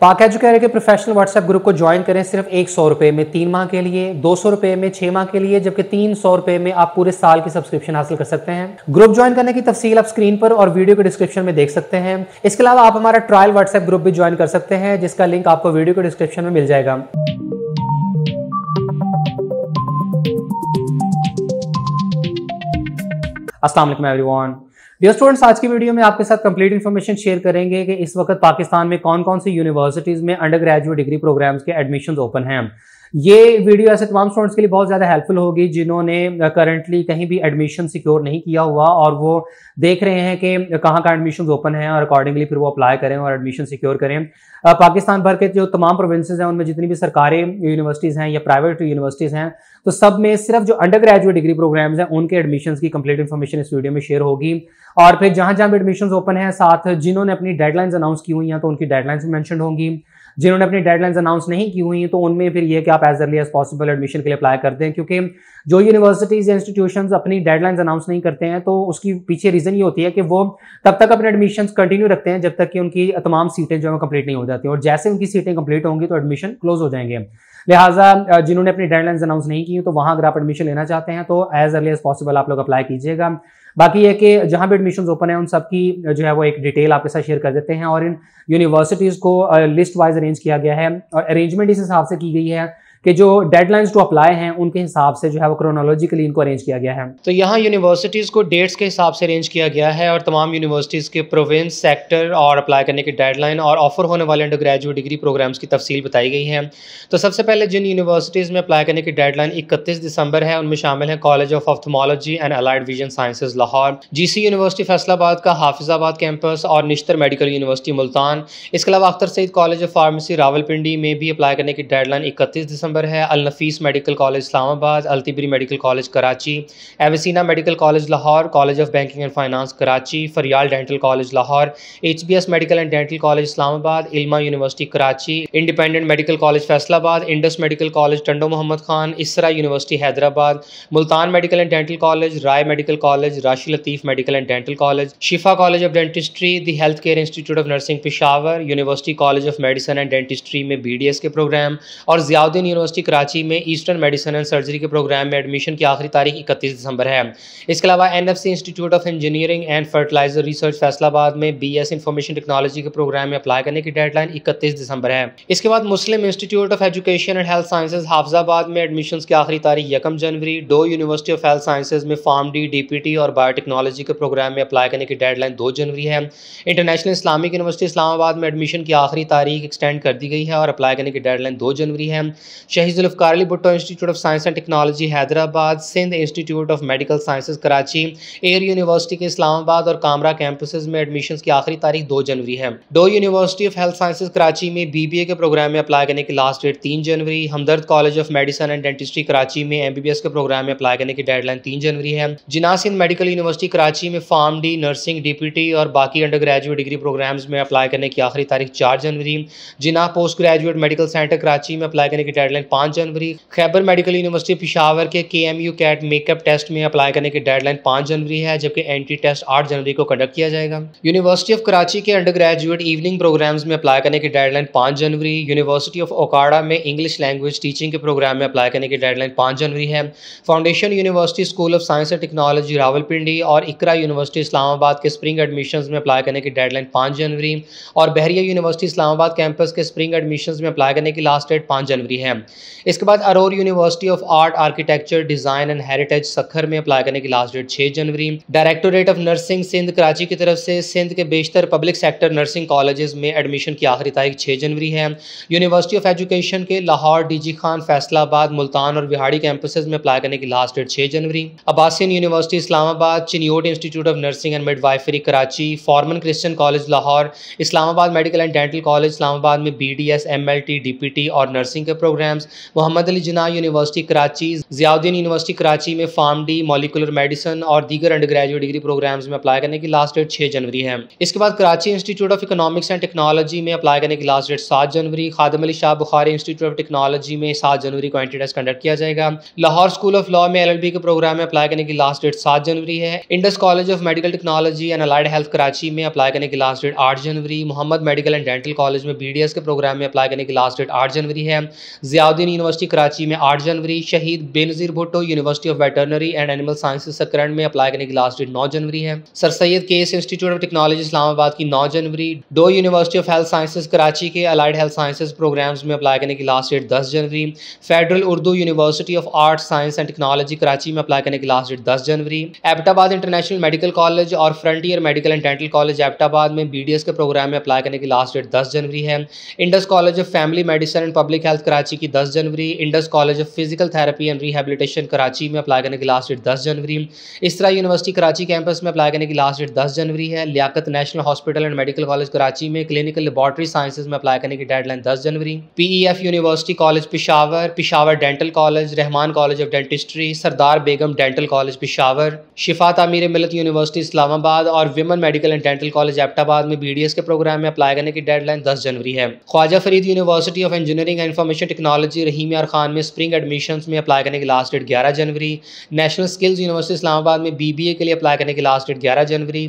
पाक एजुकेयर के professional WhatsApp group को ज्वाइन करें सिर्फ एक सौ रुपये में तीन माह के लिए दो सौ रुपये में छह माह के लिए जबकि तीन सौ रुपये में आप पूरे साल की सब्सक्रिप्शन हासिल कर सकते हैं ग्रुप ज्वाइन करने की तफसील आप स्क्रीन पर और वीडियो के डिस्क्रिप्शन में देख सकते हैं इसके अलावा आप हमारा ट्रायल व्हाट्सएप ग्रुप भी ज्वाइन कर सकते हैं जिसका लिंक आपको वीडियो के डिस्क्रिप्शन में मिल जाएगा असलम एवरी ये स्टूडेंट्स आज की वीडियो में आपके साथ कंप्लीट इन्फॉर्मेशन शेयर करेंगे कि इस वक्त पाकिस्तान में कौन कौन सी यूनिवर्सिटीज में अंडर ग्रेजुएट डिग्री प्रोग्राम्स के एडमिशन ओपन हैं ये वीडियो ऐसे तमाम स्टूडेंट्स के लिए बहुत ज़्यादा हेल्पफुल होगी जिन्होंने करंटली कहीं भी एडमिशन सिक्योर नहीं किया हुआ और वो देख रहे हैं कि कहाँ का एडमिशन ओपन है और अकॉर्डिंगली फिर वो अप्लाई करें और एडमिशन सिक्योर करें पाकिस्तान भर के जो तमाम प्रोविंसेज हैं उनमें जितनी भी सरकारी यूनिवर्सिटीज़ हैं या प्राइवेट यूनिवर्सिटीज़ हैं तो सब में सिर्फ जो अंडर ग्रेजुएट डिग्री प्रोग्राम्स हैं उनके एडमिशन की कंप्लीट इन्फॉर्मेशन इस वीडियो में शेयर होगी और फिर जहां जहाँ भी एडमिशन ओपन है साथ जिन्होंने अपनी डेडलाइंस अनाउंस की हुई हैं तो उनकी डेडलाइंस भी मैंशन होंगी जिन्होंने अपनी डेडलाइंस अनाउंस नहीं की हुई तो उनमें फिर यह कि आप as early as possible admission के लिए अप्लाई करते हैं क्योंकि जो यूनिवर्सिटीज़ या इंस्टीट्यूशन अपनी डेडलाइंस अनाउंस नहीं करते हैं तो उसकी पीछे रीज़न ये होती है कि वो तब तक अपने एडमिशन कंटिन्यू रखते हैं जब तक कि उनकी तमाम सीटें जो है कंप्लीट नहीं हो जाती और जैसे उनकी सीटें कंप्लीट होंगी तो एडमिशन क्लोज हो जाएंगे लिहाजा जिन्होंने अपनी डेडलाइंस अनाउंस नहीं की तो वहाँ अगर आप एडमिशन लेना चाहते हैं तो एज अर्ली एज पॉसिबल आप लोग अप्लाई कीजिएगा बाकी ये कि जहाँ भी एडमिशन ओपन है उन सबकी जो है वो एक डिटेल आपके साथ शेयर कर देते हैं और इन यूनिवर्सिटीज़ को लिस्ट वाइज अरेंज किया गया है और अरेंजमेंट इस हिसाब से की गई है कि जो डेडलाइंस टू अप्लाई हैं उनके हिसाब से जो है वो क्रोनोलॉजिकली इनको अरेंज किया गया है तो यहाँ यूनिवर्सिटीज़ को डेट्स के हिसाब से अरेंज किया गया है और तमाम यूनिवर्सिटीज़ के प्रोविंस सेक्टर और अप्लाई करने की डेडलाइन और ऑफर होने वाले अंडर ग्रेजुएट डिग्री प्रोग्राम्स की तफसील बताई गई है तो सबसे पहले जिन यूनिवर्सिटीज़ में अप्लाई करने की डेडलाइन इकतीस दिसंबर है उनमें शामिल है college of ophthalmology and allied vision sciences Lahore G university Faisalabad का हाफिजाबाद कैंपस और निश्तर मेडिकल यूनिवर्सिटी मुल्तान इसके अलावा Akhtar Saeed college of pharmacy Rawalpindi में भी अप्लाई करने की डेडलाइन इकतीस दिसंबर नंबर है Al Nafees medical college Islamabad Altibri medical college Karachi Avicenna medical college Lahore college of banking and finance Karachi Fariyal dental college Lahore H B S medical and dental college Islamabad Ilma university Karachi independent medical college Faisalabad Indus medical college Tando Muhammad Khan Isra university Hyderabad Multan medical and dental college Rai medical college Rashid Latif medical and dental college Shifa college of dentistry the health care institute of nursing Peshawar university college of medicine and dentistry में B के programme और Ziauddin university university Karachi में eastern medicine and surgery के programme में admission की आखिरी तारीख इकतीस दिसंबर है इसके अलावा N F C institute of engineering and fertilizer research Faisalabad में बी एस इंफॉर्मेशन टेक्नोलॉजी के प्रोग्राम में अप्लाई करने की डेडलाइन इकतीस दिसंबर है इसके बाद Muslim institute of education and health sciences Hafizabad में एडमिशन की आखिरी तारीख यकम जनवरी Dow university of health sciences में pharm D D P T और बायोटेक्नोलॉजी के प्रोग्राम में अप्लाई करने की डेडलाइन दो जनवरी है इंटरनेशनल इस्लामिक यूनिवर्सिटी इस्लामाबाद में एडमिशन की आखिरी तारीख एक्सटेंड कर दी गई है और अप्लाई करने की डेडलाइन दो जनवरी है Shaheed Zulfikar Ali Bhutto institute of science and technology Hyderabad Sindh institute of medical sciences Karachi air university के इस्लामाबाद और कामरा कैंपसेज में एडमिशन की आखिरी तारीख दो जनवरी है Dow university of health sciences Karachi में बी बी ए के प्रोग्राम में अप्लाई करने की लास्ट डेट तीन जनवरी Hamdard college of medicine and dentistry Karachi में एम बी बी एस के प्रोग्राम में अप्लाई करने की डेडलाइन तीन जनवरी है जिना सिंध मेडिकल यूनिवर्सिटी कराची में फार्म डी नर्सिंग डीपीटी और बाकी अंडर ग्रेजुएट डिग्री प्रोग्राम्स में अप्लाई करने की आखिरी तारीख चार जनवरी Jinnah post graduate medical centre Karachi में अप्लाई करने की डेडलाइन पाँच जनवरी खैबर मेडिकल यूनिवर्सिटी पिशावर के के M U CAT makeup test में अप्लाई करने की डेडलाइन पाँच जनवरी है जबकि एंट्री टेस्ट आठ जनवरी को कंडक्ट किया जाएगा यूनिवर्सिटी ऑफ कराची के अंडर ग्रेजुएट इवनिंग प्रोग्राम्स में अप्लाई करने की डेडलाइन पाँच जनवरी यूनिवर्सिटी ऑफ ओकाड़ा में इंग्लिश लैंग्वेज टीचिंग के प्रोग्राम में अप्लाई करने की डेडलाइन पाँच जनवरी है foundation university school of science and technology Rawalpindi और इकरा यूनिवर्सिटी इस्लामाबाद के स्प्रिंग एडमिशन में अप्लाई करने की डेडलाइन पाँच जनवरी और बहरिया यूनिवर्सिटी इस्लामाबाद कैंपस के स्प्रिंग एडमिशन में अप्लाई करने की लास्ट डेट पाँच जनवरी है इसके बाद Aror university of art architecture design and heritage Sukkur में अप्लाई करने की लास्ट डेट छह जनवरी directorate of nursing Sindh Karachi की तरफ से सिंध के बेशतर पब्लिक सेक्टर नर्सिंग कॉलेज में एडमिशन की आखिरी तारीख छह जनवरी है यूनिवर्सिटी ऑफ एजुकेशन के लाहौर डी खान फैसलाबाद मुल्तान और बिहाड़ी कैंपस में अप्लाई करने की लास्ट डेट छह जनवरी Abasyn university Islamabad Chiniot institute of nursing and midwifery Karachi Forman Christian college Lahore Islamabad medical and dental college Islamabad में B D S M L T D P T और नर्सिंग के programme programmes Muhammad Ali Jinnah university Karachi Ziauddin university Karachi में pharm D molecular medicine और दीगर undergraduate degree programmes में apply करने की last date छः जनवरी है इसके बाद Karachi institute of economics and technology में अप्लाई करने की लास्ट डेट सात जनवरी Khadim Ali Shah Bukhari institute of technology में सात जनवरी को एंट्री टेस्ट कंडक्ट किया जाएगा लाहौर स्कूल ऑफ लॉ में एल के प्रोग्राम में अप्लाई करने की लास्ट डेट सात जनवरी है Indus college of medical technology and allied health Karachi में अप्लाई करने की लास्ट डेट आठ जनवरी Muhammad medical and dental college में बी के प्रोग्राम में अप्लाई करने की लास्ट डेट आठ जनवरी है जिया जियाउद्दीन यूनिवर्सिटी कराची में 8 जनवरी Shaheed Benazir Bhutto university of veterinary and animal science Sakrand में अप्लाई करने की लास्ट डेट 9 जनवरी है sir Syed CASE institute of technology Islamabad की 9 जनवरी Dow university of health sciences Karachi के अलाइड हेल्थ साइंसेज प्रोग्राम्स में अप्लाई करने की लास्ट डेट दस जनवरी federal Urdu university of art science and technology Karachi में अप्लाई करने की लास्ट डेट दस जनवरी एबटाबाद इंटरनेशनल मेडिकल कॉलेज और frontier medical and dental college Abbottabad में बी के प्रोग्राम में अप्लाई करने की लास्ट डेट दस जनवरी है Indus college of family medicine and public health Karachi की दस जनवरी Indus college of physical therapy and rehabilitation Karachi में अप्लाई करने की लास्ट डेट दस जनवरी इस तरह यूनिवर्सिटी कराची कैंपस में अप्लाई करने की लास्ट डेट दस जनवरी है Liaquat national hospital and medical college Karachi में क्लिनिकल लेबॉर्ट्री साइंसेज में अप्लाई करने की डेडलाइन दस जनवरी P F university college Peshawar Peshawar dental college Rehman college of dentistry Sardar Begum dental college Peshawar Shifa Tameer Millat university Islamabad और women medical and dental college Abbottabad में बी के प्रोग्राम में अप्लाई करने की डेडलाइन दस जनवरी है Khawaja Farid university of engineering and information technology technology Rahim Yar Khan में स्प्रिंग एडमिशन में अप्लाई करने की लास्ट डेट ग्यारह जनवरी नेशनल स्किल्स यूनिवर्सिटी इस्लामाबाद में बी के लिए अप्लाई करने की लास्ट डेट ग्यारह जनवरी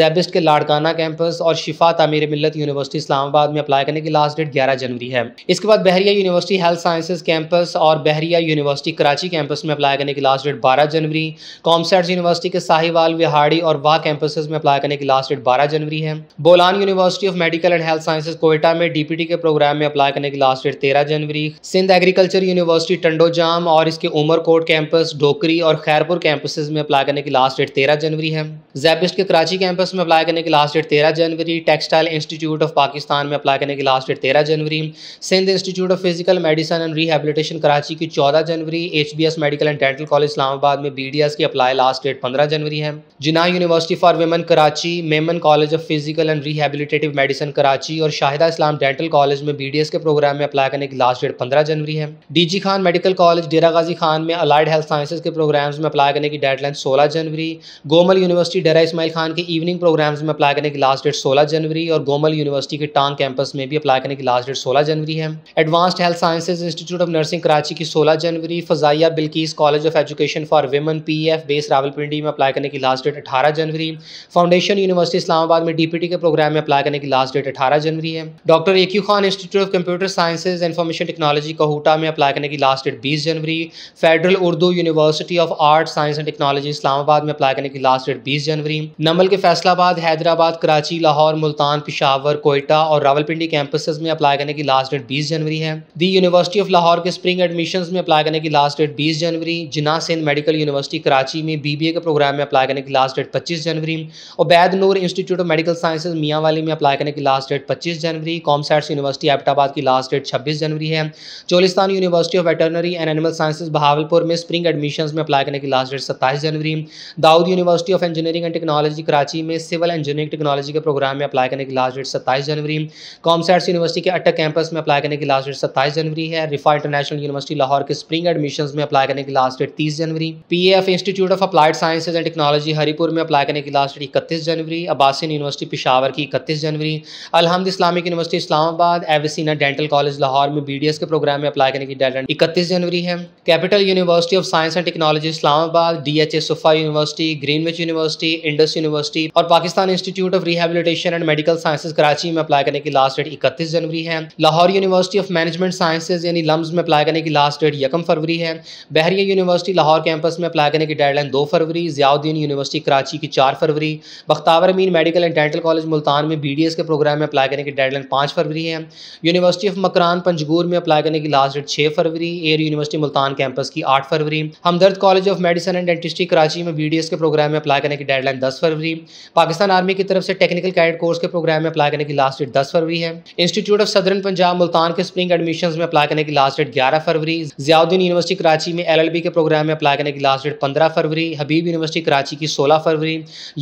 जैबिस्ट के लाड़काना कैंपस और शिफा तमीर मिलत यूनिवर्सिटी इस्लामाबाद में अप्लाई करने की लास्ट डेट ग्यारह जनवरी है इसके बाद Bahria university health sciences campus और बहरिया यूनिवर्सिटी कराची कैंपस में अप्लाई करने की लास्ट डेट बारह जनवरी कॉमसेट यूनिवर्सिटी के साहिवाल विहाड़ी और वाह कैंपस में अप्लाई करने की लास्ट डेट बारह जनवरी है Bolan university of medical and health sciences Quetta में डीपीटी के प्रोग्राम में अप्लाई करने की लास्ट डेट तेरह जनवरी सिंध एग्रीकल्चर यूनिवर्सिटी टंडोजाम और इसके उमरकोट कैंपस डोकरी और खैरपुर कैंपस में अप्लाई करने की लास्ट डेट तेरह जनवरी है जैबिस्ट के कराची कैंपस में अप्लाई करने की लास्ट डेट तेरह जनवरी टेक्सटाइल इंस्टीट्यूट ऑफ पाकिस्तान में अप्लाई करने की लास्ट डेट तेरह जनवरी Sindh institute of physical medicine and rehabilitation Karachi की चौदह जनवरी H medical and dental college Islamabad में बी डी एस की अप्लाई लास्ट डेट पंद्रह जनवरी है Jinnah university for women Karachi Memon college of physical and rehabilitative medicine Karachi और शाहिदा इस्लाम डेंटल कॉलेज में बी डी एस के प्रोग्राम में अप्लाई करने की लास्ट डेट पंद्रह जनवरी है DG Khan medical college Dera Ghazi Khan में अलाइड हेल्थ साइंसेज के प्रोग्राम्स में अप्लाई करने की डेडलाइन सोलह जनवरी गोमल यूनिवर्सिटी डेरा इसमाइल खान के इवनिंग प्रोग्राम्स में अप्लाई करने की लास्ट डेट सोलह जनवरी और गोमल यूनिवर्सिटी के टांग कैंपस में भी अप्लाई करने की लास्ट डेट सोलह जनवरी है advanced health sciences institute of nursing Karachi की सोलह जनवरी Fazaia Bilquis college of education for women P F base Rawalpindi में अप्लाई करने की लास्ट डेट अठारह जनवरी फाउंडेशन यूनिवर्सिटी इस्लामाबाद में डीपीटी के प्रोग्राम में अप्लाई करने की लास्ट डेट अठारह जनवरी है doctor AQ Khan institute of computer sciences information technology Kahuta में अप्लाई करने की लास्ट डेट 20 जनवरी federal Urdu university of art science and technology Islamabad में अप्लाई करने की लास्ट डेट 20 जनवरी नमल के फैसलाबाद हैदराबाद कराची लाहौर मुल्तान पिशावर कोयटा और रावलपिंडी कैंपस में अप्लाई करने की लास्ट डेट बीस जनवरी है दी यूनिवर्सिटी ऑफ लाहौर के स्प्रिंग एडमिशन में अप्लाई करने की लास्ट डेट बीस जनवरी जिना सिंध मेडिकल यूनिवर्सिटी कराची में बी के प्रोग्राम में अप्लाई करने की लास्ट डेट पच्चीस जनवरी और Baid Noor institute of medical science Mianwali में अप्लाई करने की लास्ट डेट पच्चीस जनवरी कॉमसैट्स यूनिवर्सिटी एबटाबाद की लास्ट डेट छब्बीस जनवरी है Cholistan university of veterinary and animal sciences Bahawalpur में स्प्रिंग एडमिशन में अप्लाई करने की लास्ट डेट सत्ताईस जनवरी Dawood university of engineering and technology Karachi में सिविल इंजीनियरिंग टेक्नोलॉजी के प्रोग्राम में अप्लाई करने की लास्ट डेट सत्ताईस जनवरी कॉमसेट्स यूनिवर्सिटी के अटक कैंपस में अप्लाई करने की लास्ट डेट सत्ताईस जनवरी है रिफा इंटरनेशनल यूनिवर्सिटी लाहौर के स्प्रिंग एडमिशन में अप्लाई करने की लास्ट डेट तीस जनवरी P F institute of applied sciences and technology Haripur में अप्लाई करने की लास्ट डेट इकतीस जनवरी अबासन यूनिवर्सिटी पिशावर की इकतीस जनवरी Alhamd Islamic university Islamabad Avicenna dental college Lahore में बी के प्रोग्राम प्रोग्राम में अप्लाई करने की डेडलाइन इकतीस जनवरी है capital university of science and technology Islamabad D H Suffa university Greenwich university Indus university और Pakistan institute of rehabilitation and medical sciences Karachi में अप्लाई करने की लास्ट डेट इकतीस जनवरी है Lahore university of management sciences यानी लम्स में अप्लाई करने की लास्ट डेट यकम फरवरी है बहरिया यूनिवर्सिटी लाहौर कैंपस में अप्लाई करने की डेडलाइन दो फरवरी जियाउद्दीन यूनिवर्सिटी कराची की चार फरवरी Bakhtawar Amin medical and dental college Multan में बी के प्रोग्राम में अप्लाई करने की डेडलाइन पांच फरवरी है यूनिवर्सिटी ऑफ मकरान पंजगूर में अप्लाई करने करने की लास्ट डेट छः फरवरी एयर यूनिवर्सिटी मुल्तान कैंपस की आठ फरवरी Hamdard college of medicine and dentistry Karachi में बी के प्रोग्राम में अप्लाई करने की डेडलाइन दस फरवरी पाकिस्तान आर्मी की तरफ से टेक्निकल कैडेट कोर्स के प्रोग्राम में अप्लाई करने की लास्ट डेट दस फरवरी है institute of southern Punjab Multan के स्प्रिंग एडमिशन में अप्लाई करने की लास्ट डेट ग्यारह फरवरी जियाउद्दीन यूनिवर्सिटी कराची में एल के प्रोग्राम में अप्लाई करने की लास्ट डेट पंद्रह फरवरी हबीब यूनिवर्सिटी कराची की सोलह फरवरी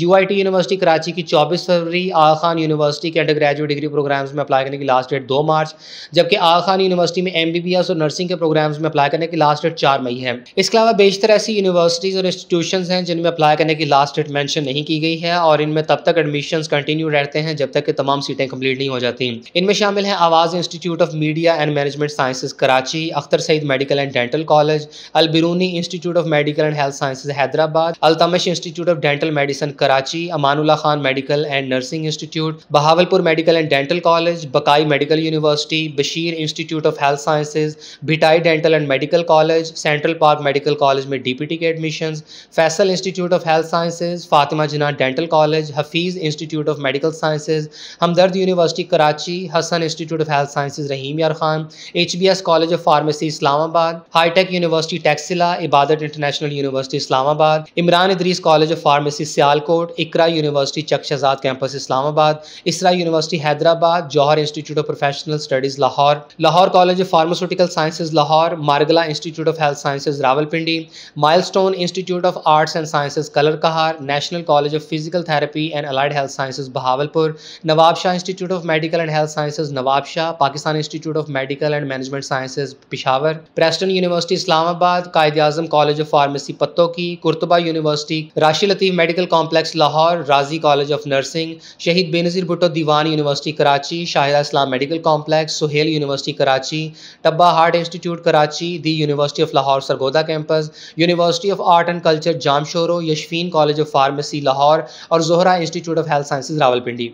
यू यूनिवर्सिटी कराची की चौबीस फरवरी आल खान यूनिवर्सिटी के अंडर ग्रेजुएट डिग्री प्रोग्राम्स में अप्लाई करने की लास्ट डेट दो मार्च जबकि आल खान यूनिवर्सिटी में एम और नर्सिंग के प्रोग्राम्स में अप्लाई करने की लास्ट डेट चार मई है इसके अलावा बेशतर ऐसी यूनिवर्सिटीज़ और इंस्टीट्यूशन हैं जिनमें अप्लाई करने की लास्ट डेट मैंशन नहीं की गई है और इनमें तब तक एडमिशन कंटिन्यू रहते हैं जब तक कि तमाम सीटें कम्प्लीट नहीं हो जाती इनमें शामिल हैं Awaz institute of media and management sciences Karachi Akhtar Saeed medical and dental college Albiruni institute of medical and health sciences Hyderabad Altamash institute of dental medicine Karachi Amanullah Khan medical and nursing institute Bahawalpur medical and dental college Baqai medical university Bashir institute of health sciences Bhitai dental and medical college central park medical college में DPT के admission Faisal institute of health sciences Fatima Jinnah dental college Hafeez institute of medical sciences Hamdard university Karachi Hassan institute of health sciences Rahim Yar Khan H B S college of pharmacy Islamabad hitech university Taxila Ibadat international university Islamabad Imran Idrees college of pharmacy Sialkot Iqra university Chakshahzad campus Islamabad Isra university Hyderabad Johar institute of professional studies Lahore Lahore college of pharmaceutical sciences Lahore Margalla institute of health sciences Rawalpindi milestone institute of arts and sciences कलरकहार national college of physical therapy and allied health sciences Bahawalpur Nawab Shah institute of medical and health sciences Nawab Shah Pakistan institute of medical and management sciences Peshawar Preston university Islamabad Quaid Azam college of pharmacy Pattoki कुर्तबा university राशि Latif medical complex Lahore राजी college of nursing Shaheed Benazir Bhutto Dewan university Karachi Shahida Islam medical complex Suhail university Karachi Tabba heart institute Karachi the university of Lahore Sargodha campus university of art and culture Jamshoro Yashfeen college of pharmacy Lahore और Zohra institute of health sciences Rawalpindi